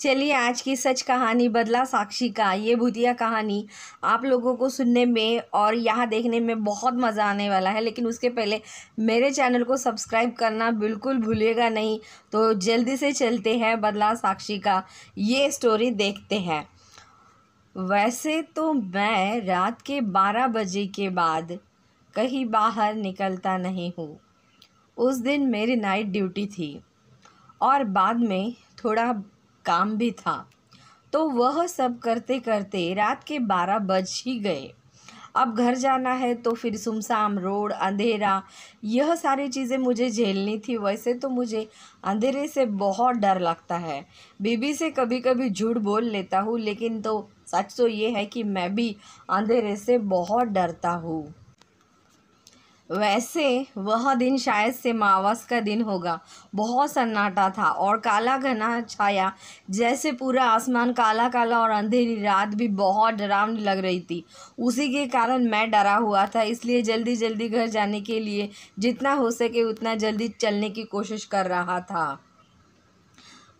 चलिए आज की सच कहानी बदला साक्षी का ये भूतिया कहानी आप लोगों को सुनने में और यहाँ देखने में बहुत मज़ा आने वाला है लेकिन उसके पहले मेरे चैनल को सब्सक्राइब करना बिल्कुल भूलिएगा नहीं तो जल्दी से चलते हैं बदला साक्षी का ये स्टोरी देखते हैं वैसे तो मैं रात के बारह बजे के बाद कहीं बाहर निकलता नहीं हूँ उस दिन मेरी नाइट ड्यूटी थी और बाद में थोड़ा काम भी था तो वह सब करते करते रात के बारह बज ही गए अब घर जाना है तो फिर सुमसाम रोड अंधेरा यह सारी चीज़ें मुझे झेलनी थी वैसे तो मुझे अंधेरे से बहुत डर लगता है बीबी से कभी कभी झूठ बोल लेता हूँ लेकिन तो सच तो ये है कि मैं भी अंधेरे से बहुत डरता हूँ वैसे वह दिन शायद से मावस का दिन होगा बहुत सन्नाटा था और काला घना छाया जैसे पूरा आसमान काला काला और अंधेरी रात भी बहुत डरावनी लग रही थी उसी के कारण मैं डरा हुआ था इसलिए जल्दी जल्दी घर जाने के लिए जितना हो सके उतना जल्दी चलने की कोशिश कर रहा था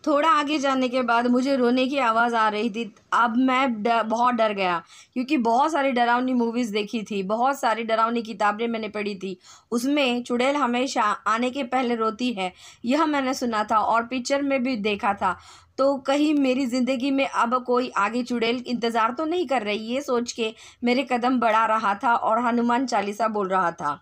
थोड़ा आगे जाने के बाद मुझे रोने की आवाज़ आ रही थी अब मैं डर, बहुत डर गया क्योंकि बहुत सारी डरावनी मूवीज़ देखी थी बहुत सारी डरावनी किताबें मैंने पढ़ी थी उसमें चुड़ैल हमेशा आने के पहले रोती है यह मैंने सुना था और पिक्चर में भी देखा था तो कहीं मेरी ज़िंदगी में अब कोई आगे चुड़ैल इंतज़ार तो नहीं कर रही ये सोच के मेरे कदम बढ़ा रहा था और हनुमान चालीसा बोल रहा था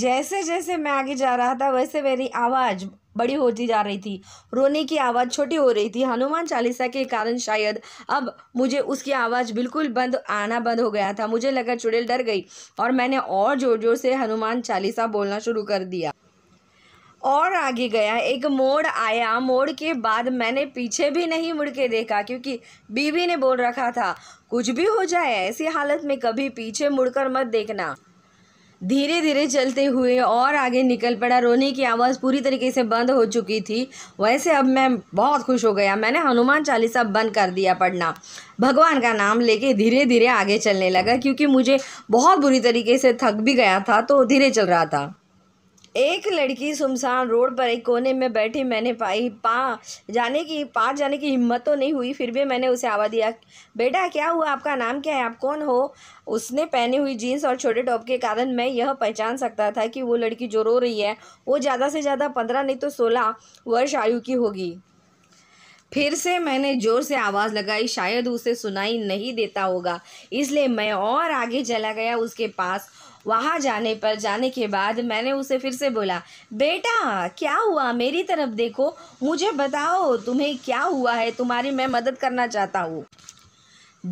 जैसे जैसे मैं आगे जा रहा था वैसे मेरी आवाज़ बड़ी होती जा रही थी रोने की आवाज़ छोटी हो रही थी हनुमान चालीसा के कारण शायद अब मुझे उसकी आवाज़ बिल्कुल बंद आना बंद हो गया था मुझे लगा चुड़ैल डर गई और मैंने और ज़ोर ज़ोर से हनुमान चालीसा बोलना शुरू कर दिया और आगे गया एक मोड़ आया मोड़ के बाद मैंने पीछे भी नहीं मुड़ के देखा क्योंकि बीवी ने बोल रखा था कुछ भी हो जाए ऐसी हालत में कभी पीछे मुड़कर मत देखना धीरे धीरे चलते हुए और आगे निकल पड़ा रोने की आवाज़ पूरी तरीके से बंद हो चुकी थी वैसे अब मैं बहुत खुश हो गया मैंने हनुमान चालीसा बंद कर दिया पढ़ना भगवान का नाम लेके धीरे धीरे आगे चलने लगा क्योंकि मुझे बहुत बुरी तरीके से थक भी गया था तो धीरे चल रहा था एक लड़की सुमसान रोड पर एक कोने में बैठी मैंने पाई पा जाने की पार जाने की हिम्मत तो नहीं हुई फिर भी मैंने उसे आवा दिया बेटा क्या हुआ आपका नाम क्या है आप कौन हो उसने पहनी हुई जीन्स और छोटे टॉप के कारण मैं यह पहचान सकता था कि वो लड़की जो रो रही है वो ज़्यादा से ज़्यादा पंद्रह नहीं तो सोलह वर्ष आयु की होगी फिर से मैंने ज़ोर से आवाज़ लगाई शायद उसे सुनाई नहीं देता होगा इसलिए मैं और आगे चला गया उसके पास वहाँ जाने पर जाने के बाद मैंने उसे फिर से बोला बेटा क्या हुआ मेरी तरफ देखो मुझे बताओ तुम्हें क्या हुआ है तुम्हारी मैं मदद करना चाहता हूँ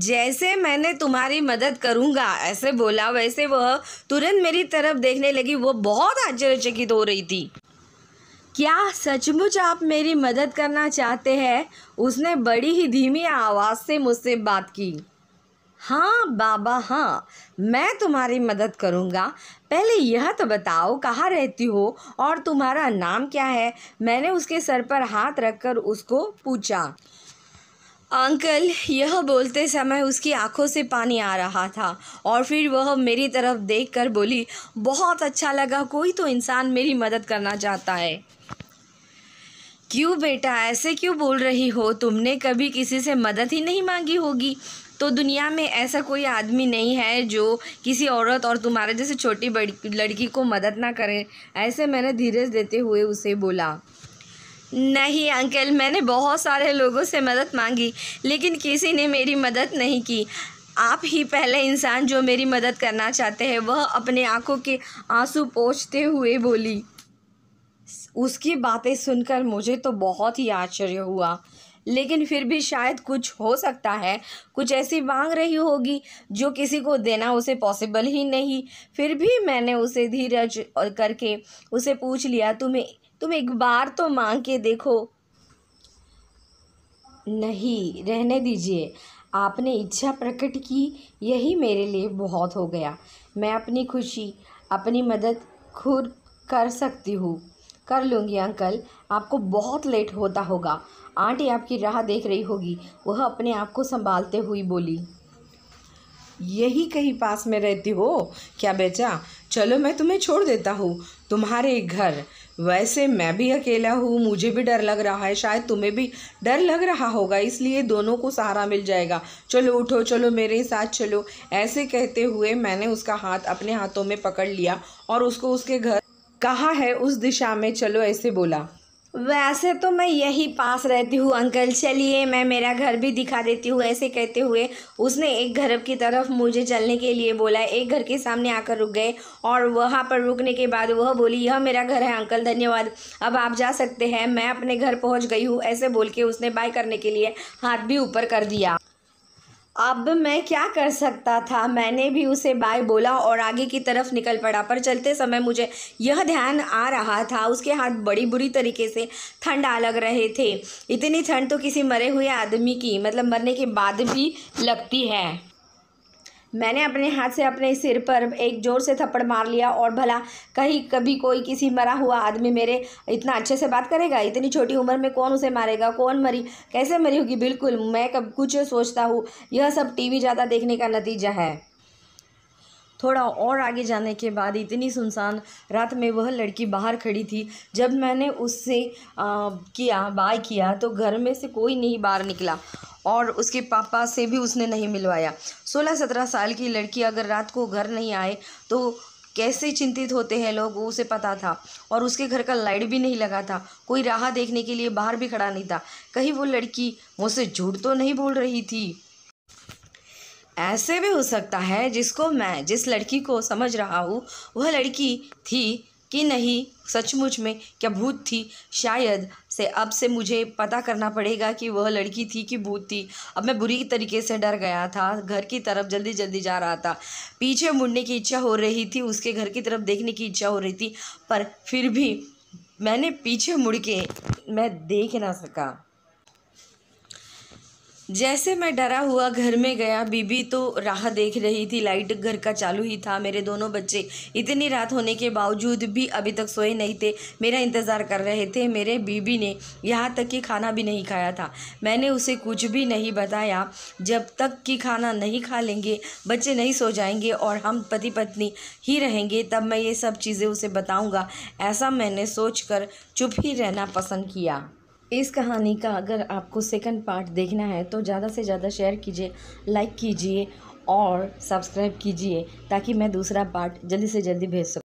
जैसे मैंने तुम्हारी मदद करूँगा ऐसे बोला वैसे वह तुरंत मेरी तरफ देखने लगी वो बहुत आश्चर्यचकित हो रही थी क्या सचमुच आप मेरी मदद करना चाहते हैं उसने बड़ी ही धीमी आवाज़ से मुझसे बात की हाँ बाबा हाँ मैं तुम्हारी मदद करूँगा पहले यह तो बताओ कहाँ रहती हो और तुम्हारा नाम क्या है मैंने उसके सर पर हाथ रखकर उसको पूछा अंकल यह बोलते समय उसकी आंखों से पानी आ रहा था और फिर वह मेरी तरफ देखकर बोली बहुत अच्छा लगा कोई तो इंसान मेरी मदद करना चाहता है क्यों बेटा ऐसे क्यों बोल रही हो तुमने कभी किसी से मदद ही नहीं मांगी होगी तो दुनिया में ऐसा कोई आदमी नहीं है जो किसी औरत और तुम्हारे जैसे छोटी लड़की को मदद ना करे ऐसे मैंने धीरज देते हुए उसे बोला नहीं अंकल मैंने बहुत सारे लोगों से मदद मांगी लेकिन किसी ने मेरी मदद नहीं की आप ही पहले इंसान जो मेरी मदद करना चाहते हैं वह अपने आंखों के आंसू पोछते हुए बोली उसकी बातें सुनकर मुझे तो बहुत ही आश्चर्य हुआ लेकिन फिर भी शायद कुछ हो सकता है कुछ ऐसी मांग रही होगी जो किसी को देना उसे पॉसिबल ही नहीं फिर भी मैंने उसे धीरज करके उसे पूछ लिया तुम्हें तुम एक बार तो मांग के देखो नहीं रहने दीजिए आपने इच्छा प्रकट की यही मेरे लिए बहुत हो गया मैं अपनी खुशी अपनी मदद खुद कर सकती हूँ कर लूँगी अंकल आपको बहुत लेट होता होगा आंटी आपकी राह देख रही होगी वह अपने आप को संभालते हुई बोली यही कहीं पास में रहती हो क्या बेचा चलो मैं तुम्हें छोड़ देता हूँ तुम्हारे घर वैसे मैं भी अकेला हूँ मुझे भी डर लग रहा है शायद तुम्हें भी डर लग रहा होगा इसलिए दोनों को सहारा मिल जाएगा चलो उठो चलो मेरे साथ चलो ऐसे कहते हुए मैंने उसका हाथ अपने हाथों में पकड़ लिया और उसको उसके घर कहा है उस दिशा में चलो ऐसे बोला वैसे तो मैं यही पास रहती हूँ अंकल चलिए मैं मेरा घर भी दिखा देती हूँ ऐसे कहते हुए उसने एक घर की तरफ मुझे चलने के लिए बोला एक घर के सामने आकर रुक गए और वहाँ पर रुकने के बाद वह बोली यह मेरा घर है अंकल धन्यवाद अब आप जा सकते हैं मैं अपने घर पहुँच गई हूँ ऐसे बोल के उसने बाय करने के लिए हाथ भी ऊपर कर दिया अब मैं क्या कर सकता था मैंने भी उसे बाय बोला और आगे की तरफ निकल पड़ा पर चलते समय मुझे यह ध्यान आ रहा था उसके हाथ बड़ी बुरी तरीके से ठंड आ लग रहे थे इतनी ठंड तो किसी मरे हुए आदमी की मतलब मरने के बाद भी लगती है मैंने अपने हाथ से अपने सिर पर एक ज़ोर से थप्पड़ मार लिया और भला कहीं कभी कोई किसी मरा हुआ आदमी मेरे इतना अच्छे से बात करेगा इतनी छोटी उम्र में कौन उसे मारेगा कौन मरी कैसे मरी होगी बिल्कुल मैं कब कुछ सोचता हूँ यह सब टीवी ज़्यादा देखने का नतीजा है थोड़ा और आगे जाने के बाद इतनी सुनसान रात में वह लड़की बाहर खड़ी थी जब मैंने उससे आ, किया बाय किया तो घर में से कोई नहीं बाहर निकला और उसके पापा से भी उसने नहीं मिलवाया सोलह सत्रह साल की लड़की अगर रात को घर नहीं आए तो कैसे चिंतित होते हैं लोग वो उसे पता था और उसके घर का लाइट भी नहीं लगा था कोई राह देखने के लिए बाहर भी खड़ा नहीं था कहीं वो लड़की मुझसे झूठ तो नहीं बोल रही थी ऐसे भी हो सकता है जिसको मैं जिस लड़की को समझ रहा हूँ वह लड़की थी कि नहीं सचमुच में क्या भूत थी शायद से अब से मुझे पता करना पड़ेगा कि वह लड़की थी कि भूत थी अब मैं बुरी तरीके से डर गया था घर की तरफ जल्दी जल्दी जा रहा था पीछे मुड़ने की इच्छा हो रही थी उसके घर की तरफ देखने की इच्छा हो रही थी पर फिर भी मैंने पीछे मुड़ के मैं देख ना सका जैसे मैं डरा हुआ घर में गया बीबी तो राह देख रही थी लाइट घर का चालू ही था मेरे दोनों बच्चे इतनी रात होने के बावजूद भी अभी तक सोए नहीं थे मेरा इंतज़ार कर रहे थे मेरे बीबी ने यहाँ तक कि खाना भी नहीं खाया था मैंने उसे कुछ भी नहीं बताया जब तक कि खाना नहीं खा लेंगे बच्चे नहीं सो जाएंगे और हम पति पत्नी ही रहेंगे तब मैं ये सब चीज़ें उसे बताऊँगा ऐसा मैंने सोच कर चुप ही रहना पसंद किया इस कहानी का अगर आपको सेकंड पार्ट देखना है तो ज़्यादा से ज़्यादा शेयर कीजिए लाइक कीजिए और सब्सक्राइब कीजिए ताकि मैं दूसरा पार्ट जल्दी से जल्दी भेज सकूँ